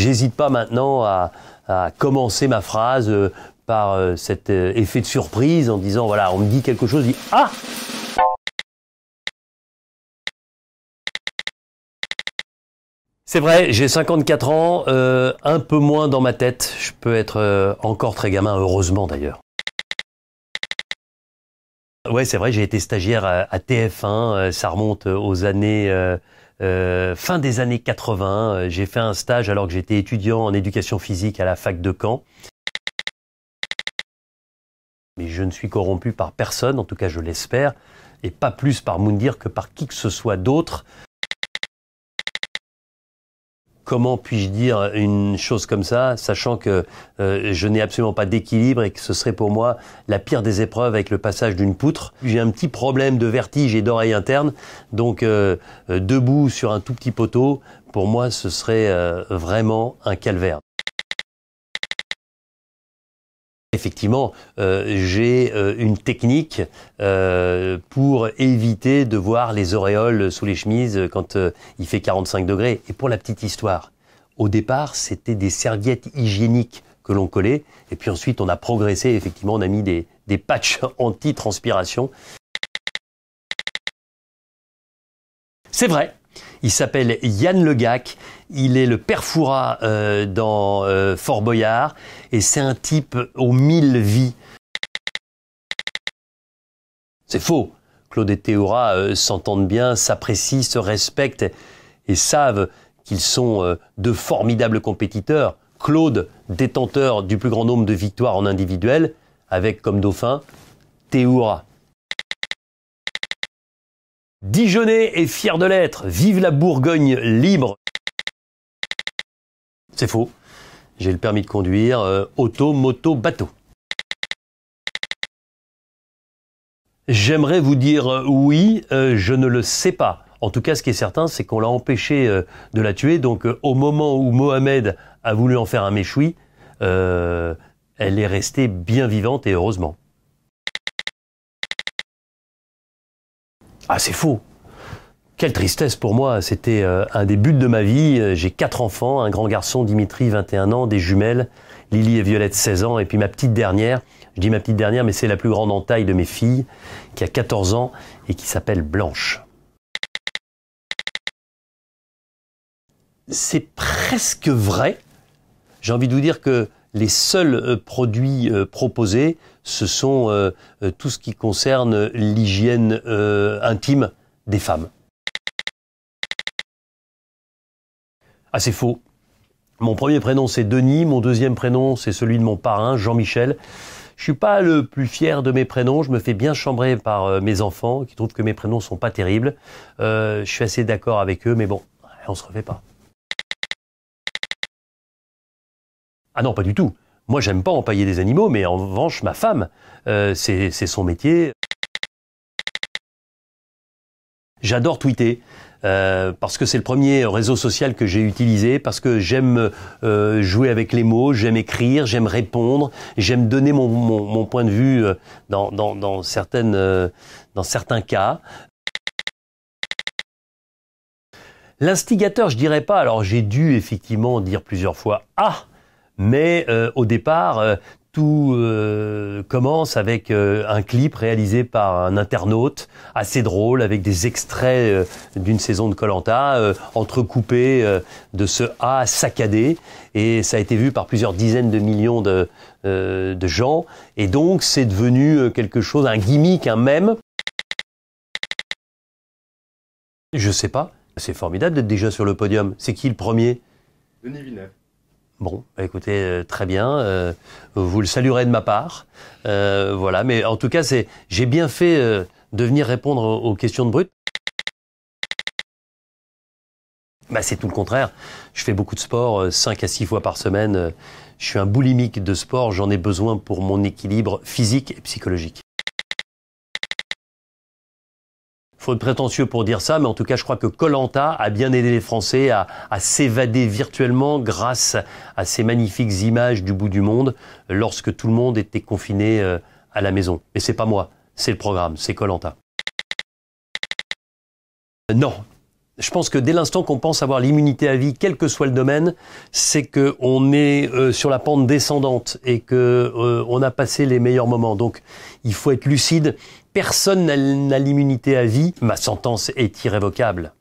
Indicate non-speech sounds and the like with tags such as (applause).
j'hésite pas maintenant à, commencer ma phrase euh, par euh, cet euh, effet de surprise en disant voilà, on me dit quelque chose, je dis ah C'est vrai, j'ai 54 ans, un peu moins dans ma tête. Je peux être encore très gamin, heureusement d'ailleurs. Ouais, c'est vrai, j'ai été stagiaire à, TF1, ça remonte aux années euh, fin des années 80, euh, j'ai fait un stage alors que j'étais étudiant en éducation physique à la fac de Caen. Mais je ne suis corrompu par personne, en tout cas je l'espère, et pas plus par Moundir que par qui que ce soit d'autre comment puis-je dire une chose comme ça, sachant que euh, je n'ai absolument pas d'équilibre et que ce serait pour moi la pire des épreuves avec le passage d'une poutre. J'ai un petit problème de vertige et d'oreille interne, donc euh, euh, debout sur un tout petit poteau, pour moi ce serait vraiment un calvaire. Effectivement, euh, j'ai euh, une technique euh, pour éviter de voir les auréoles sous les chemises quand il fait 45 degrés. Et pour la petite histoire, au départ, c'était des serviettes hygiéniques que l'on collait. Et puis ensuite, on a progressé. Effectivement, on a mis des, des patchs (laughs) anti-transpiration. C'est vrai, il s'appelle Yann Legac. Il est le père euh, dans euh, Fort Boyard. Et c'est un type aux mille vies. C'est faux. Claude et Théora euh, s'entendent bien, s'apprécient, se respectent et savent qu'ils sont de formidables compétiteurs. Claude, détenteur du plus grand nombre de victoires en individuel, avec comme dauphin Théora. Dijonais et fier de l'être. Vive la Bourgogne libre. C'est faux. J'ai le permis de conduire euh, auto, moto, bateau. J'aimerais vous dire euh, oui, euh, je ne le sais pas. En tout cas, ce qui est certain, c'est qu'on l'a empêché de la tuer. Donc, au moment où Mohamed a voulu en faire un méchoui, elle est restée bien vivante et heureusement. Ah, c'est faux. Quelle tristesse pour moi, c'était euh, un des buts de ma vie. Euh, j'ai quatre enfants, un grand garçon, Dimitri, 21 ans, des jumelles, Lily et Violette, 16 ans, et puis ma petite dernière, je dis ma petite dernière, mais c'est la plus grande en taille de mes filles, qui a 14 ans et qui s'appelle Blanche. C'est presque vrai. J'ai envie de vous dire que les seuls euh, produits euh, proposés, ce sont euh, tout ce qui concerne l'hygiène intime des femmes. Ah, c'est faux. Mon premier prénom, c'est Denis. Mon deuxième prénom, c'est celui de mon parrain, Jean-Michel. Je suis pas le plus fier de mes prénoms. Je me fais bien chambrer par mes enfants qui trouvent que mes prénoms sont pas terribles. je suis assez d'accord avec eux, mais bon, on se refait pas. Ah non, pas du tout. Moi, j'aime pas empailler des animaux, mais en revanche, ma femme, euh, c'est son métier. J'adore tweeter. Euh, parce que c'est le premier réseau social que j'ai utilisé, parce que j'aime euh, jouer avec les mots, j'aime écrire, j'aime répondre, j'aime donner mon, point de vue dans, dans certains cas. L'instigateur, je dirais pas, alors j'ai dû effectivement dire plusieurs fois Ah mais euh, au départ, euh, tout euh, commence avec un clip réalisé par un internaute assez drôle avec des extraits d'une saison de Colanta entrecoupés de ce A saccadé et ça a été vu par plusieurs dizaines de millions de, de gens et donc c'est devenu quelque chose un gimmick un mème je sais pas c'est formidable d'être déjà sur le podium c'est qui le premier Denis Villeneuve Bon, bah, écoutez, euh, très bien. Euh, vous le saluerez de ma part. Euh, voilà, mais en tout cas, c'est j'ai bien fait de venir répondre aux, questions de Brut. Bah, c'est tout le contraire. Je fais beaucoup de sport, 5 à 6 fois par semaine. Je suis un boulimique de sport, j'en ai besoin pour mon équilibre physique et psychologique. faut être prétentieux pour dire ça, mais en tout cas, je crois que Colanta a bien aidé les Français à, s'évader virtuellement grâce à ces magnifiques images du bout du monde lorsque tout le monde était confiné euh, à la maison. Mais c'est pas moi, c'est le programme, c'est Colanta. Non, je pense que dès l'instant qu'on pense avoir l'immunité à vie, quel que soit le domaine, c'est que on est euh, sur la pente descendante et que euh, a passé les meilleurs moments. Donc, il faut être lucide personne n'a l'immunité à vie, ma sentence est irrévocable.